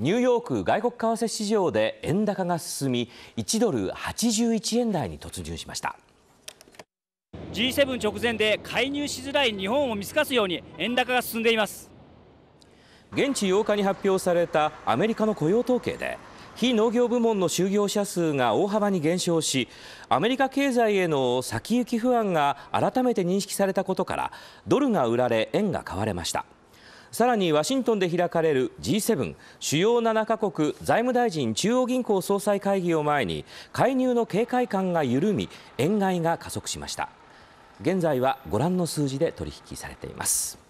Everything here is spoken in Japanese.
ニューヨーク外国為替市場で円高が進み1ドル81円台に突入しました G7 直前で介入しづらい日本を見透かすように円高が進んでいます現地8日に発表されたアメリカの雇用統計で非農業部門の就業者数が大幅に減少しアメリカ経済への先行き不安が改めて認識されたことからドルが売られ円が買われましたさらにワシントンで開かれる G7 主要7カ国財務大臣中央銀行総裁会議を前に介入の警戒感が緩み円買いが加速しました現在はご覧の数字で取引されています